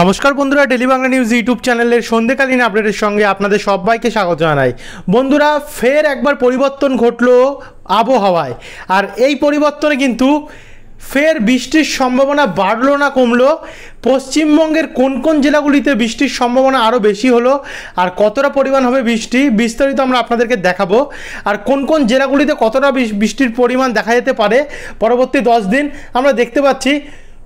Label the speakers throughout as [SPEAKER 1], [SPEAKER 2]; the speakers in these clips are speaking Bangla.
[SPEAKER 1] নমস্কার বন্ধুরা বাংলা নিউজ ইউটিউব চ্যানেলের সন্ধ্যেকালীন আপডেটের সঙ্গে আপনাদের সবাইকে স্বাগত জানাই বন্ধুরা ফের একবার পরিবর্তন ঘটল আবহাওয়ায় আর এই পরিবর্তনে কিন্তু ফের বৃষ্টির সম্ভাবনা বাড়লো না কমলো পশ্চিমবঙ্গের কোন কোন জেলাগুলিতে বৃষ্টির সম্ভাবনা আরও বেশি হলো আর কতটা পরিমাণ হবে বৃষ্টি বিস্তারিত আমরা আপনাদেরকে দেখাবো আর কোন কোন জেলাগুলিতে কতটা বৃষ্টির পরিমাণ দেখা যেতে পারে পরবর্তী দশ দিন আমরা দেখতে পাচ্ছি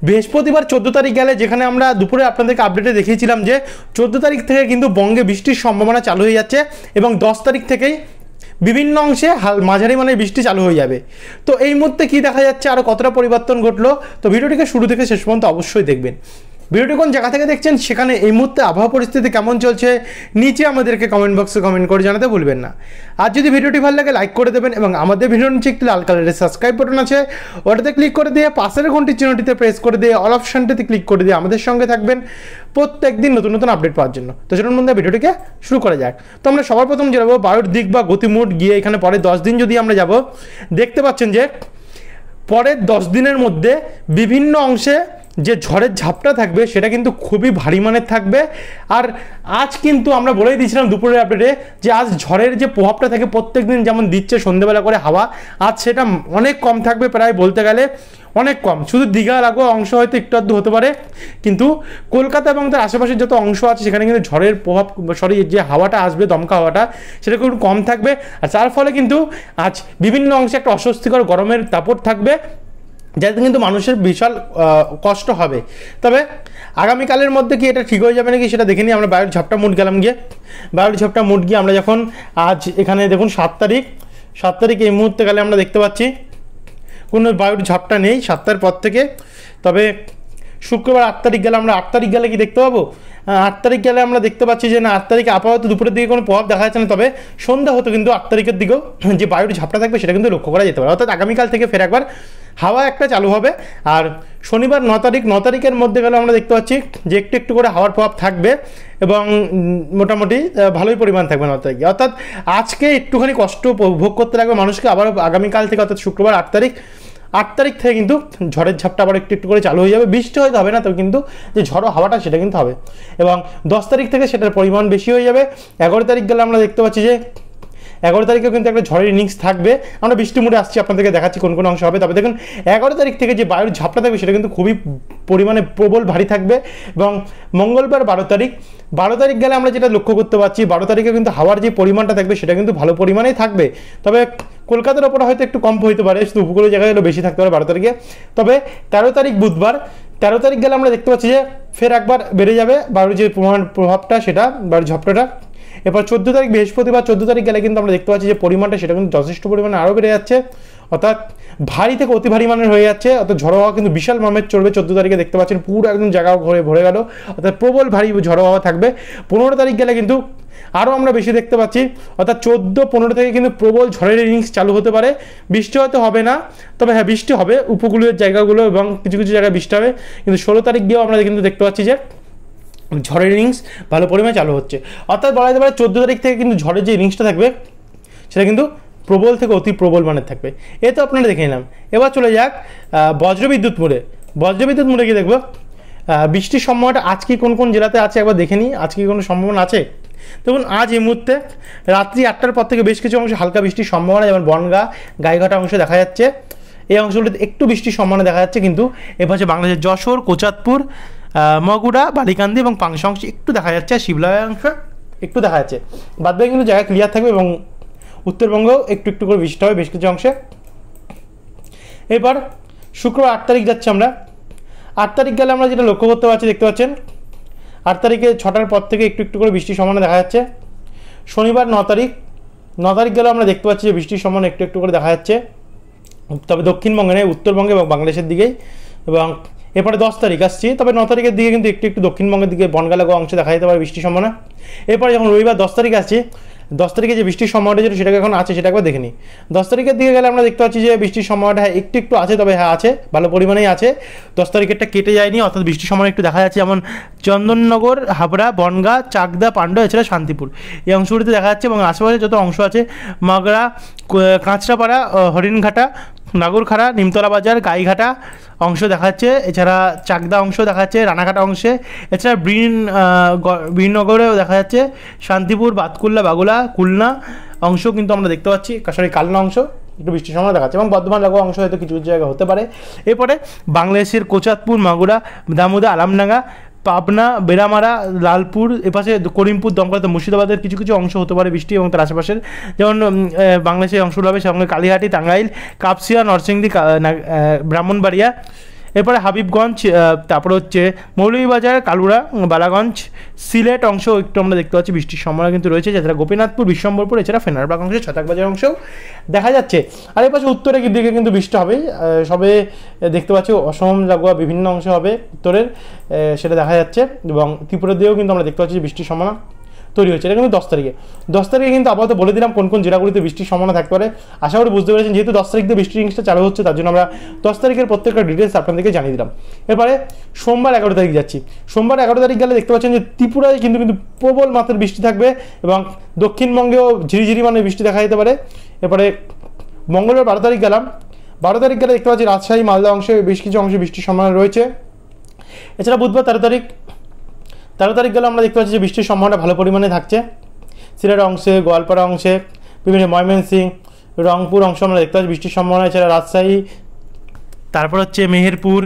[SPEAKER 1] বৃহস্পতিবার চোদ্দ তারিখ গেলে যেখানে আমরা দুপুরে আপনাদেরকে আপডেটে দেখিয়েছিলাম যে চোদ্দ তারিখ থেকে কিন্তু বঙ্গে বৃষ্টির সম্ভাবনা চালু হয়ে যাচ্ছে এবং দশ তারিখ থেকেই বিভিন্ন অংশে হাল মাঝারি মানের বৃষ্টি চালু হয়ে যাবে তো এই মুহূর্তে কী দেখা যাচ্ছে আর কতটা পরিবর্তন ঘটলো তো ভিডিওটিকে শুরু থেকে শেষ পর্যন্ত অবশ্যই দেখবেন ভিডিওটি কোন জায়গা থেকে দেখছেন সেখানে এই মুহূর্তে আবহাওয়া পরিস্থিতি কেমন চলছে নিচে আমাদেরকে কমেন্ট বক্সে কমেন্ট করে জানাতে ভুলবেন না আর যদি ভিডিওটি ভালো লাগে লাইক করে দেবেন এবং আমাদের ভিডিওর নিচে একটি লাল কালারের সাবস্ক্রাইব বাটন আছে ওটাতে ক্লিক করে দিয়ে পাশের ঘন্টির চিহ্নটিতে প্রেস করে দিয়ে অল অপশানটিতে ক্লিক করে দিয়ে আমাদের সঙ্গে থাকবেন প্রত্যেক দিন নতুন নতুন আপডেট পাওয়ার জন্য তো চলুন মধ্যে ভিডিওটিকে শুরু করা যাক তো আমরা সবার প্রথম যাবো বায়ুর দিক বা গতিমুট গিয়ে এখানে পরে দশ দিন যদি আমরা যাব দেখতে পাচ্ছেন যে পরের দশ দিনের মধ্যে বিভিন্ন অংশে যে ঝড়ের ঝাপটা থাকবে সেটা কিন্তু খুবই ভারী মানের থাকবে আর আজ কিন্তু আমরা বলেই দিয়েছিলাম দুপুরের আপডেটে যে আজ ঝড়ের যে প্রভাবটা থাকে প্রত্যেক দিন যেমন দিচ্ছে সন্ধ্যেবেলা করে হাওয়া আজ সেটা অনেক কম থাকবে প্রায় বলতে গেলে অনেক কম শুধু দীঘা লাগোয়া অংশ হয়তো একটু আধটু হতে পারে কিন্তু কলকাতা এবং তার আশেপাশের যত অংশ আছে সেখানে কিন্তু ঝড়ের প্রভাব সরি যে হাওয়াটা আসবে দমকা হাওয়াটা সেটা কিন্তু কম থাকবে আর তার ফলে কিন্তু আজ বিভিন্ন অংশে একটা অস্বস্তিকর গরমের তাপর থাকবে যাতে কিন্তু মানুষের বিশাল কষ্ট হবে তবে আগামীকালের মধ্যে কি এটা ঠিক হয়ে যাবে নাকি সেটা দেখে নিই আমরা বায়ুর ঝাপটা মুট গেলাম গিয়ে বায়ুর ঝাপটা মুট গিয়ে আমরা যখন আজ এখানে দেখুন সাত তারিখ সাত তারিখ এই মুহূর্তে গেলে আমরা দেখতে পাচ্ছি কোনো বায়ুর ঝাপটা নেই সাতটার পর থেকে তবে শুক্রবার আট তারিখ গেলে আমরা আট তারিখ গেলে কি দেখতে পাবো আট তারিখ গেলে আমরা দেখতে পাচ্ছি যে না আট তারিখে আপাতত দুপুরের দিকে কোনো প্রভাব দেখা যাচ্ছে না তবে সন্ধ্যা হতো কিন্তু আট তারিখের দিকেও যে বায়ুর ঝাপটা থাকবে সেটা কিন্তু লক্ষ্য করা যেতে পারে অর্থাৎ আগামীকাল থেকে ফের একবার হাওয়া একটা চালু হবে আর শনিবার ন তারিখ ন তারিখের মধ্যে গেলে আমরা দেখতে পাচ্ছি যে একটু একটু করে হাওয়ার প্রভাব থাকবে এবং মোটামুটি ভালোই পরিমাণ থাকবে ন তারিখে অর্থাৎ আজকে একটুখানি কষ্ট ভোগ করতে লাগবে মানুষকে আবার আগামীকাল থেকে অর্থাৎ শুক্রবার আট তারিখ আট তারিখ থেকে কিন্তু ঝড়ের ঝাপটা আবার একটু একটু করে চালু হয়ে যাবে বৃষ্টি হয়তো হবে না তবে কিন্তু যে ঝড়ো হাওয়াটা সেটা কিন্তু হবে এবং দশ তারিখ থেকে সেটার পরিমাণ বেশি হয়ে যাবে এগারো তারিখ গেলে আমরা দেখতে পাচ্ছি যে এগারো তারিখেও কিন্তু একটা ঝড়ের ইনিংস থাকবে আমরা বৃষ্টি মুড়ে আসছি আপনাদেরকে দেখাচ্ছি কোন কোন অংশ হবে তবে দেখুন এগারো তারিখ থেকে যে বায়ুর ঝাপটা থাকবে সেটা কিন্তু খুবই পরিমাণে প্রবল ভারী থাকবে এবং মঙ্গলবার বারো তারিখ বারো তারিখ গেলে আমরা যেটা লক্ষ্য করতে পারছি বারো তারিখে কিন্তু হাওয়ার যে পরিমাণটা থাকবে সেটা কিন্তু ভালো পরিমাণেই থাকবে তবে কলকাতার ওপরে হয়তো একটু কম হইতে পারে শুধু উপকূলীয় জায়গায় বেশি থাকতে পারে বারো তারিখে তবে তেরো তারিখ বুধবার তেরো তারিখ গেলে আমরা দেখতে পাচ্ছি যে ফের একবার বেড়ে যাবে বারোর যে প্রভাবটা সেটা বারোর ঝপটাটা এরপর চোদ্দো তারিখ বৃহস্পতিবার চোদ্দো তারিখ গেলে কিন্তু আমরা দেখতে পাচ্ছি যে পরিমাণটা সেটা কিন্তু যথেষ্ট পরিমাণে আরও বেড়ে যাচ্ছে অর্থাৎ ভারী থেকে অতি ভারী মানের হয়ে যাচ্ছে অর্থাৎ ঝড়ো হওয়া কিন্তু বিশাল মামের চলবে চোদ্দো তারিখে দেখতে পাচ্ছেন পুরো একদম জায়গা ঘরে ভরে গেল অর্থাৎ প্রবল ভারী ঝড়ো হওয়া থাকবে পনেরো তারিখ গেলে কিন্তু আরও আমরা বেশি দেখতে পাচ্ছি অর্থাৎ চোদ্দো পনেরো থেকে কিন্তু প্রবল ঝড়ের ইনিংস চালু হতে পারে বৃষ্টি হয়তো হবে না তবে হ্যাঁ বৃষ্টি হবে উপকূলীয় জায়গাগুলো এবং কিছু কিছু জায়গায় বৃষ্টি হবে কিন্তু ষোলো তারিখ গিয়েও আমরা কিন্তু দেখতে পাচ্ছি যে ঝড়ের ইনিংস ভালো পরিমাণে চালু হচ্ছে অর্থাৎ বলা যেতে পারে চোদ্দো তারিখ থেকে কিন্তু ঝড়ের যে ইনিংসটা থাকবে সেটা কিন্তু প্রবল থেকে অতি প্রবল মানের থাকবে এ তো আপনারা দেখে নিলাম এবার চলে যাক বজ্রবিদ্যুৎ মোড়ে বজ্রবিদ্যুৎ মোড়ে কি দেখবো বৃষ্টির সম্ভাবনাটা আজকে কোন কোন জেলাতে আছে একবার দেখে নিই আজকে কোনো সম্ভাবনা আছে দেখুন আজ এই মুহূর্তে রাত্রি আটটার পর থেকে বেশ কিছু অংশে হালকা বৃষ্টির সম্ভাবনা যেমন বনগা গাইঘাটা অংশে দেখা যাচ্ছে এই অংশগুলিতে একটু বৃষ্টির সম্ভাবনা দেখা যাচ্ছে কিন্তু এবার হচ্ছে বাংলাদেশের যশোর কোচাতপুর মগুড়া বালিকান্দি এবং পাংশা অংশে একটু দেখা যাচ্ছে আর শিবলয়ের অংশ একটু দেখা যাচ্ছে বাকি কিন্তু জায়গা ক্লিয়ার থাকবে এবং উত্তরবঙ্গেও একটু একটু করে বৃষ্টি হবে বেশ কিছু অংশে এরপর শুক্রবার আট তারিখ যাচ্ছে আমরা আট তারিখ গেলে আমরা যেটা লক্ষ্য করতে পারছি দেখতে পাচ্ছেন আট তারিখে ছটার পর থেকে একটু একটু করে বৃষ্টির সমানে দেখা যাচ্ছে শনিবার ন তারিখ ন তারিখ গেলে আমরা দেখতে পাচ্ছি যে বৃষ্টির সমান একটু একটু করে দেখা যাচ্ছে তবে দক্ষিণবঙ্গে নেই উত্তরবঙ্গে এবং বাংলাদেশের দিকেই এবং এরপরে দশ তারিখ আসছি তবে ন তারিখের দিকে কিন্তু একটু একটু দক্ষিণবঙ্গের দিকে বনগালাগো অংশে দেখা যেতে পারে বৃষ্টির সম্ভাবনা এরপরে যখন রবিবার দশ তারিখ আসছে দশ তারিখে যে বৃষ্টির সময়টা ছিল সেটাকে এখন আছে সেটা একবার দেখে নিই দশ তারিখের দিকে গেলে আমরা দেখতে পাচ্ছি যে বৃষ্টির সময়টা হ্যাঁ একটু একটু আছে তবে হ্যাঁ আছে ভালো পরিমাণেই আছে দশ তারিখেরটা কেটে যায়নি অর্থাৎ বৃষ্টির সময় একটু দেখা যাচ্ছে যেমন চন্দননগর হাবড়া বনগা চাকদা পাণ্ডা এছাড়া শান্তিপুর এই অংশগুলিতে দেখা যাচ্ছে এবং আশেপাশে যত অংশ আছে মাগড়া কাঁচরাপাড়া হরিণঘাটা নাগরখাড়া নিমতলা বাজার গাইঘাটা অংশ দেখাচ্ছে এছাড়া চাকদা অংশ দেখাচ্ছে রানাঘাটা অংশে এছাড়া বীর বীরনগরেও দেখা যাচ্ছে শান্তিপুর বাতকুল্লা বাগুলা কুলনা অংশ কিন্তু আমরা দেখতে পাচ্ছি সরি কালনা অংশ একটু বৃষ্টির সময় দেখাচ্ছে এবং বর্ধমান লাগোয়া অংশ হয়তো কিছু কিছু জায়গা হতে পারে এরপরে বাংলাদেশের কোচাতপুর মাগুরা দামুদা আলামডাঙ্গা পাবনা বেড়ামারা লালপুর এপাশে করিমপুর দমকল মুর্শিদাবাদের কিছু কিছু অংশ হতে পারে বৃষ্টি এবং তার আশেপাশের যেমন বাংলাদেশের অংশগুলো হবে সঙ্গে কালীহাটি টাঙ্গাইল কাপসিয়া নরসিংদী ব্রাহ্মণবাড়িয়া এরপরে হাবিবগঞ্জ তারপরে হচ্ছে মৌলভীবাজার কালুরা বালাগঞ্জ সিলেট অংশ একটু আমরা দেখতে পাচ্ছি বৃষ্টির সম্ভাবনা কিন্তু রয়েছে যেটা গোপীনাথপুর বিশ্বম্বরপুর এছাড়া ফেনারবাগ অংশ ছতাকবাজার অংশ দেখা যাচ্ছে আর এর পাশে উত্তরের দিকে কিন্তু বৃষ্টি হবে সবে দেখতে পাচ্ছি অসম লাগোয়া বিভিন্ন অংশ হবে উত্তরের সেটা দেখা যাচ্ছে এবং ত্রিপুরা দিয়েও কিন্তু আমরা দেখতে পাচ্ছি বৃষ্টির সম্ভাবনা তৈরি হয়েছে এটা কিন্তু দশ তারিখে দশ তারিখে কিন্তু আপাতত বলে দিলাম কোন কোন জেলাগুলিতে বৃষ্টির সম্ভাবনা থাকতে পারে আশা করি বুঝতে পেরেছেন যেহেতু দশ তারিখ দিয়ে বৃষ্টির ইংসটা চালু হচ্ছে তার জন্য আমরা দশ তারিখের প্রত্যেকটা ডিটেলস আপনাদেরকে জানিয়ে দিলাম এরপরে সোমবার এগারো তারিখ যাচ্ছি সোমবার এগারো তারিখ গেলে দেখতে পাচ্ছেন যে ত্রিপুরায় কিন্তু কিন্তু প্রবল মাত্রার বৃষ্টি থাকবে এবং দক্ষিণবঙ্গেও ঝিরিঝিরি মানে বৃষ্টি দেখা যেতে পারে এরপরে মঙ্গলবার বারো তারিখ গেলাম বারো তারিখ গেলে দেখতে পাচ্ছি রাজশাহী মালদা অংশে বেশ কিছু অংশে বৃষ্টির সম্ভাবনা রয়েছে এছাড়া বুধবার তেরো তারিখ তেরো তারিখ গেলে আমরা দেখতে পাচ্ছি যে বৃষ্টির সম্ভাবনা ভালো পরিমাণে থাকছে সিলেট অংশে গোয়ালপাড়া অংশে বিভিন্ন ময়মনসিং রংপুর অংশ আমরা দেখতে পাচ্ছি বৃষ্টির সম্ভাবনা এছাড়া রাজশাহী তারপর হচ্ছে মেহেরপুর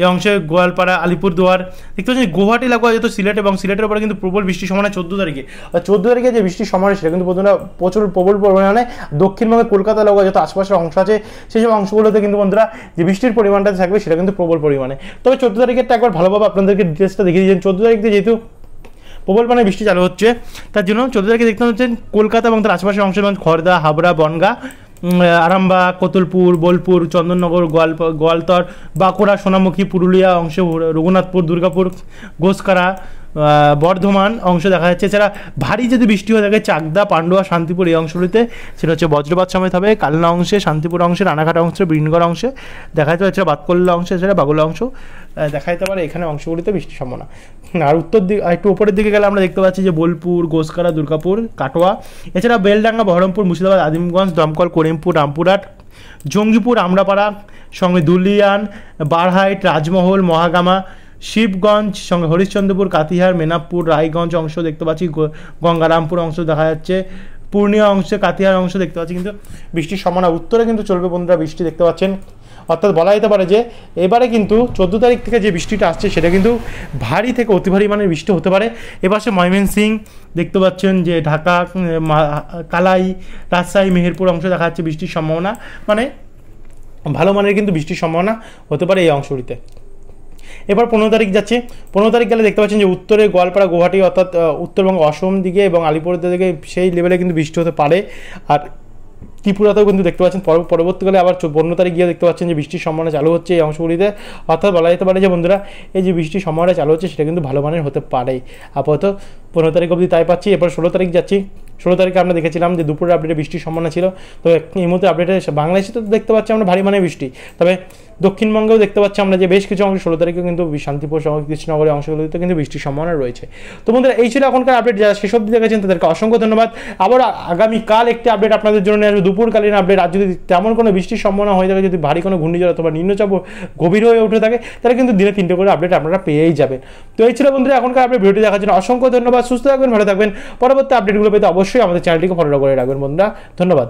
[SPEAKER 1] এই অংশে গোয়ালপাড়া আলিপুরদুয়ার দেখতে পাচ্ছেন গুয়াহাটি এলাকা যেহেতু সিলেট এবং সিলেটের উপরে কিন্তু প্রবল বৃষ্টির সম্ভাবনা চোদ্দো তারিখে চোদ্দো তারিখে যে বৃষ্টির সম্ভাবনা সেটা কিন্তু বন্ধুরা প্রচুর প্রবল পরিমাণে দক্ষিণবঙ্গে কলকাতা এলাকা যত আশপাশের অংশ আছে সেই সব অংশগুলোতে কিন্তু বন্ধুরা যে বৃষ্টির পরিমাণটা থাকবে সেটা কিন্তু প্রবল পরিমাণে তবে চোদ্দো তারিখেরটা একবার ভালোভাবে আপনাদেরকে ডিটেলসটা দেখিয়ে দিয়েছেন চোদ্দো তারিখ দিয়ে যেহেতু প্রবল মানে বৃষ্টি চালু হচ্ছে তার জন্য চোদ্দো তারিখে দেখতে হচ্ছে কলকাতা এবং তার আশপাশের অংশ যেমন খর্দা হাবড়া বনগা আরামবাগ কতুলপুর বোলপুর চন্দননগর গোয়াল গোয়ালতর বাঁকুড়া সোনামুখী পুরুলিয়া অংশ রঘুনাথপুর দুর্গাপুর গোসকারা বর্ধমান অংশ দেখা যাচ্ছে এছাড়া ভারী যদি বৃষ্টি হয়ে থাকে চাকদা পান্ডুয়া শান্তিপুর এই অংশগুলিতে সেটা হচ্ছে বজ্রপাত সময় হবে কালনা অংশে শান্তিপুর অংশে রানাঘাট অংশে বৃন্দগড় অংশে দেখা যেতে পারে বাতকল্লা অংশে এছাড়া বাগুলা অংশ দেখা যেতে পারে এখানে অংশগুলিতে বৃষ্টির সম্ভাবনা আর উত্তর দিক একটু উপরের দিকে গেলে আমরা দেখতে পাচ্ছি যে বোলপুর গোসকারা দুর্গাপুর কাটোয়া এছাড়া বেলডাঙ্গা বহরমপুর মুর্শিদাবাদ আদিমগঞ্জ দমকল করিমপুর রামপুরহাট জঙ্গিপুর আমরাপাড়া সঙ্গে দুলিয়ান বারহাইট রাজমহল মহাগামা শিবগঞ্জ সঙ্গে হরিশ্চন্দ্রপুর কাতিহার মেনাপুর রায়গঞ্জ অংশ দেখতে পাচ্ছি গঙ্গারামপুর অংশ দেখা যাচ্ছে পূর্ণিয়া অংশে কাতিহার অংশ দেখতে পাচ্ছি কিন্তু বৃষ্টির সম্ভাবনা উত্তরে কিন্তু চলবে বন্ধুরা বৃষ্টি দেখতে পাচ্ছেন অর্থাৎ বলা যেতে পারে যে এবারে কিন্তু চোদ্দো তারিখ থেকে যে বৃষ্টিটা আসছে সেটা কিন্তু ভারী থেকে অতি ভারী মানের বৃষ্টি হতে পারে এপাশে সিং দেখতে পাচ্ছেন যে ঢাকা কালাই রাজশাহী মেহেরপুর অংশ দেখা যাচ্ছে বৃষ্টির সম্ভাবনা মানে ভালো মানের কিন্তু বৃষ্টির সম্ভাবনা হতে পারে এই অংশটিতে এবার পনেরো তারিখ যাচ্ছে পনেরো তারিখ গেলে দেখতে পাচ্ছেন যে উত্তরে গোয়ালপাড়া গুয়াহাটি অর্থাৎ উত্তরবঙ্গ অসম দিকে এবং আলিপুরদের দিকে সেই লেভেলে কিন্তু বৃষ্টি হতে পারে আর ত্রিপুরাতেও কিন্তু দেখতে পাচ্ছেন পরবর্তীকালে আবার পনেরো তারিখ গিয়ে দেখতে পাচ্ছেন যে বৃষ্টির সম্ভাবনা চালু হচ্ছে এই অংশগুলিতে অর্থাৎ বলা যেতে পারে যে বন্ধুরা এই যে বৃষ্টির সম্ভাবনা চালু হচ্ছে সেটা কিন্তু ভালো মানের হতে পারে আপাতত পনেরো তারিখ অবধি তাই পাচ্ছি এরপর ষোলো তারিখ যাচ্ছি ষোলো তারিখে আমরা দেখেছিলাম যে দুপুরের আপডেটে বৃষ্টির সম্ভাবনা ছিল তো এই মুহূর্তে আপডেটে বাংলাদেশে তো দেখতে পাচ্ছি আমরা ভারী মানে বৃষ্টি তবে দক্ষিণবঙ্গেও দেখতে পাচ্ছি আমরা যে বেশ কিছু অংশ ষোলো তারিখে কিন্তু শান্তিপুর সহ কৃষ্ণনগরের অংশগুলিতে কিন্তু বৃষ্টির সম্ভাবনা রয়েছে তো বন্ধুরা এই ছিল এখনকার আপডেট যারা শেষ অব্দি দেখেছেন তাদেরকে অসংখ্য ধন্যবাদ আবার আগামীকাল একটি আপডেট আপনাদের জন্য আসবে দুপুরকালীন আপডেট আর যদি তেমন কোনো বৃষ্টির সম্ভাবনা হয়ে থাকে যদি ভারী কোনো ঘূর্ণিঝড় অথবা নিম্নচাপ গভীর হয়ে উঠে থাকে তাহলে কিন্তু দিনে তিনটে করে আপডেট আপনারা পেয়েই যাবেন তো এই ছিল বন্ধুরা এখনকার আপডেট ভিডিওটি দেখার জন্য অসংখ্য ধন্যবাদ সুস্থ থাকবেন ভালো থাকবেন পরবর্তী আপডেটগুলো পেতে অবশ্যই অবশ্যই আমাদের চ্যানেলটিকে ফলো করে রাখবেন বন্ধুরা ধন্যবাদ